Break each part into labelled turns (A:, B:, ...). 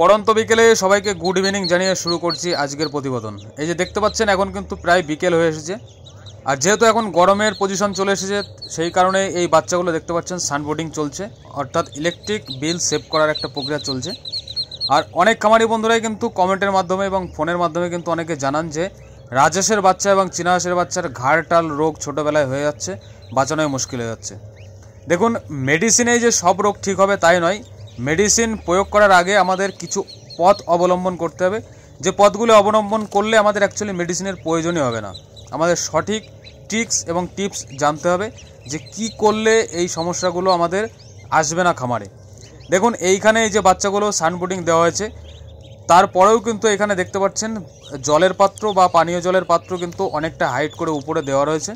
A: পড়ন্ত বিকেলে সবাইকে গুড ইভিনিং জানিয়ে শুরু করছি আজকের প্রতিবেদন এই যে দেখতে পাচ্ছেন এখন কিন্তু প্রায় বিকেল হয়ে এসেছে আর যেহেতু এখন গরমের পজিশন চলে এসেছে সেই কারণে এই বাচ্চাগুলো দেখতে পাচ্ছেন সানবোর্ডিং চলছে অর্থাৎ ইলেকট্রিক বিল সেভ করার একটা প্রক্রিয়া চলছে আর অনেক খামারি বন্ধুরাই কিন্তু কমেন্টের মাধ্যমে এবং ফোনের মাধ্যমে কিন্তু অনেকে জানান যে রাজেশের বাচ্চা এবং চীনাহাসের বাচ্চার ঘাড় টাল রোগ ছোটোবেলায় হয়ে যাচ্ছে বাঁচানোয় মুশকিল হয়ে যাচ্ছে দেখুন মেডিসিনেই যে সব রোগ ঠিক হবে তাই নয় মেডিসিন প্রয়োগ করার আগে আমাদের কিছু পথ অবলম্বন করতে হবে যে পথগুলো অবলম্বন করলে আমাদের অ্যাকচুয়ালি মেডিসিনের প্রয়োজনই হবে না আমাদের সঠিক ট্রিক্স এবং টিপস জানতে হবে যে কি করলে এই সমস্যাগুলো আমাদের আসবে না খামারে দেখুন এইখানে এই যে বাচ্চাগুলো সানবোর্ডিং দেওয়া হয়েছে তারপরেও কিন্তু এখানে দেখতে পাচ্ছেন জলের পাত্র বা পানীয় জলের পাত্র কিন্তু অনেকটা হাইট করে উপরে দেওয়া রয়েছে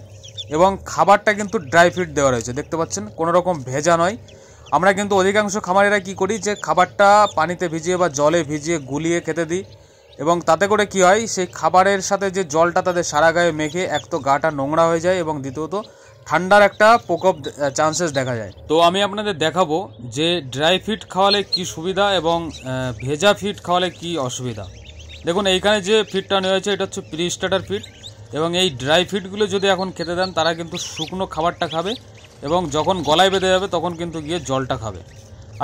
A: এবং খাবারটা কিন্তু ড্রাই ফিট দেওয়া রয়েছে দেখতে পাচ্ছেন কোনো রকম ভেজা নয় আমরা কিন্তু অধিকাংশ খামারেরা কি করি যে খাবারটা পানিতে ভিজিয়ে বা জলে ভিজিয়ে গুলিয়ে খেতে দিই এবং তাতে করে কি হয় সেই খাবারের সাথে যে জলটা তাদের সারা গায়ে মেখে এক তো গাটা নোংরা হয়ে যায় এবং দ্বিতীয়ত ঠান্ডার একটা প্রকোপ চান্সেস দেখা যায় তো আমি আপনাদের দেখাবো যে ড্রাই ফিট খাওয়ালে কি সুবিধা এবং ভেজা ফিট খাওয়ালে কি অসুবিধা দেখুন এইখানে যে ফিটটা নেওয়া হয়েছে এটা হচ্ছে প্রি স্টার্টার ফিট এবং এই ড্রাই ফিটগুলো যদি এখন খেতে দেন তারা কিন্তু শুকনো খাবারটা খাবে এবং যখন গলায় বেঁধে যাবে তখন কিন্তু গিয়ে জলটা খাবে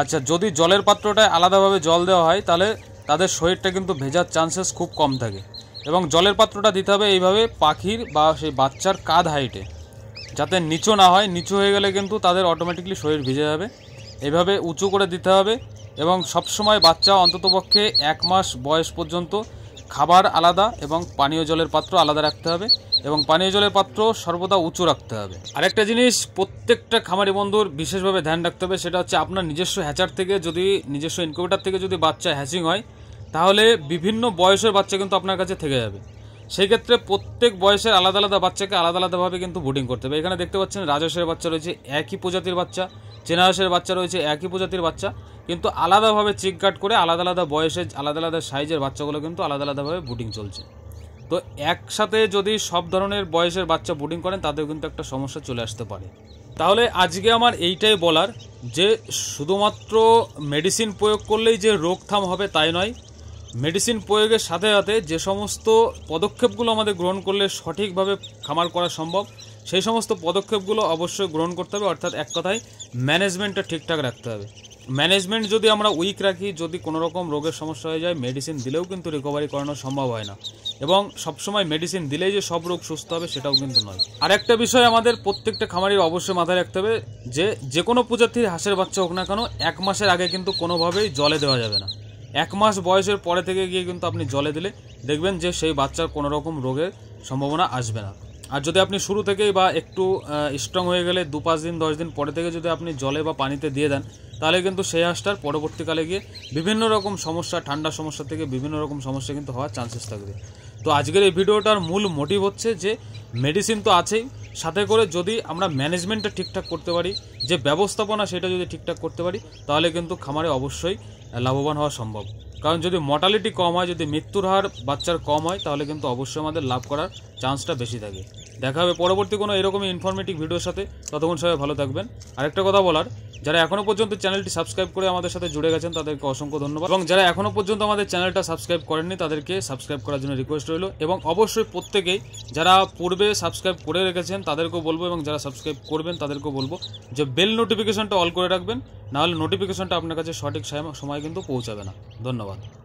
A: আচ্ছা যদি জলের পাত্রটায় আলাদাভাবে জল দেওয়া হয় তাহলে তাদের শরীরটা কিন্তু ভেজার চান্সেস খুব কম থাকে এবং জলের পাত্রটা দিতে হবে এইভাবে পাখির বা সেই বাচ্চার কাঁধ হাইটে যাতে নিচু না হয় নিচু হয়ে গেলে কিন্তু তাদের অটোমেটিকলি শরীর ভিজে যাবে এভাবে উঁচু করে দিতে হবে এবং সবসময় বাচ্চা অন্ততপক্ষে এক মাস বয়স পর্যন্ত খাবার আলাদা এবং পানীয় জলের পাত্র আলাদা রাখতে হবে এবং পানীয় জলের পাত্র সর্বদা উঁচু রাখতে হবে আরেকটা জিনিস প্রত্যেকটা খামারি বন্ধুর বিশেষভাবে ধ্যান রাখতে হবে সেটা হচ্ছে আপনার নিজস্ব হ্যাচার থেকে যদি নিজস্ব ইনকিউবেটার থেকে যদি বাচ্চা হ্যাচিং হয় তাহলে বিভিন্ন বয়সের বাচ্চা কিন্তু আপনার কাছে থেকে যাবে সেই ক্ষেত্রে প্রত্যেক বয়সের আলাদা আলাদা বাচ্চাকে আলাদা আলাদাভাবে কিন্তু বুটিং করতে হবে এখানে দেখতে পাচ্ছেন রাজসের বাচ্চা রয়েছে একই প্রজাতির বাচ্চা চেনারসের বাচ্চা রয়েছে একই প্রজাতির বাচ্চা কিন্তু আলাদাভাবে চিক কাট করে আলাদা আলাদা বয়সের আলাদা আলাদা সাইজের বাচ্চাগুলো কিন্তু আলাদা আলাদাভাবে বুটিং চলছে তো একসাথে যদি সব ধরনের বয়সের বাচ্চা বুটিং করেন তাদের কিন্তু একটা সমস্যা চলে আসতে পারে তাহলে আজকে আমার এইটাই বলার যে শুধুমাত্র মেডিসিন প্রয়োগ করলেই যে রোকথাম হবে তাই নয় মেডিসিন প্রয়োগের সাথে সাথে যে সমস্ত পদক্ষেপগুলো আমাদের গ্রহণ করলে সঠিকভাবে খামার করা সম্ভব সেই সমস্ত পদক্ষেপগুলো অবশ্যই গ্রহণ করতে হবে অর্থাৎ এক কথায় ম্যানেজমেন্টটা ঠিকঠাক রাখতে হবে ম্যানেজমেন্ট যদি আমরা উইক রাখি যদি কোনো রকম রোগের সমস্যা হয়ে যায় মেডিসিন দিলেও কিন্তু রিকভারি করানো সম্ভব হয় না এবং সবসময় মেডিসিন দিলেই যে সব রোগ সুস্থ হবে সেটাও কিন্তু নয় আর একটা বিষয় আমাদের প্রত্যেকটা খামারির অবশ্যই মাথায় রাখতে হবে যে যে কোনো প্রজাতির হাঁসের বাচ্চা হোক না কেন এক মাসের আগে কিন্তু কোনোভাবেই জলে দেওয়া যাবে না এক মাস বয়সের পরে থেকে গিয়ে কিন্তু আপনি জলে দিলে দেখবেন যে সেই বাচ্চার কোনো রকম রোগের সম্ভাবনা আসবে না আর যদি আপনি শুরু থেকেই বা একটু স্ট্রং হয়ে গেলে দু পাঁচ দিন দশ দিন পরে থেকে যদি আপনি জলে বা পানিতে দিয়ে দেন তাহলে কিন্তু সেই হাঁসটার পরবর্তীকালে গিয়ে বিভিন্ন রকম সমস্যা ঠান্ডা সমস্যা থেকে বিভিন্ন রকম সমস্যা কিন্তু হওয়ার চান্সেস থাকবে তো আজকের এই ভিডিওটার মূল মোটিভ হচ্ছে যে মেডিসিন তো আছেই সাথে করে যদি আমরা ম্যানেজমেন্টটা ঠিকঠাক করতে পারি যে ব্যবস্থাপনা সেটা যদি ঠিকঠাক করতে পারি তাহলে কিন্তু খামারে অবশ্যই লাভবান হওয়া সম্ভব কারণ যদি মর্টালিটি কম হয় যদি মৃত্যুর হার বাচ্চার কম হয় তাহলে কিন্তু অবশ্যই আমাদের লাভ করার চান্সটা বেশি থাকে দেখা হবে পরবর্তী কোনো এরকমই ইনফরমেটিভ ভিডিওর সাথে ততক্ষণ সবাই ভালো থাকবেন আরেকটা কথা বলার যারা এখনও পর্যন্ত চ্যানেলটি সাবস্ক্রাইব করে আমাদের সাথে জুড়ে গেছেন তাদেরকে অসংখ্য ধন্যবাদ এবং যারা এখনও পর্যন্ত আমাদের চ্যানেলটা সাবস্ক্রাইব করেননি তাদেরকে সাবস্ক্রাইব করার জন্য রিকোয়েস্ট রইল এবং অবশ্যই প্রত্যেকেই যারা পূর্বে সাবস্ক্রাইব করে রেখেছেন তাদেরকেও বলবো এবং যারা সাবস্ক্রাইব করবেন তাদেরকেও বলবো যে বেল নোটিফিকেশনটা অল করে রাখবেন নাহলে নোটিফিকেশনটা আপনার কাছে সঠিক সময় কিন্তু পৌঁছাবে না ধন্যবাদ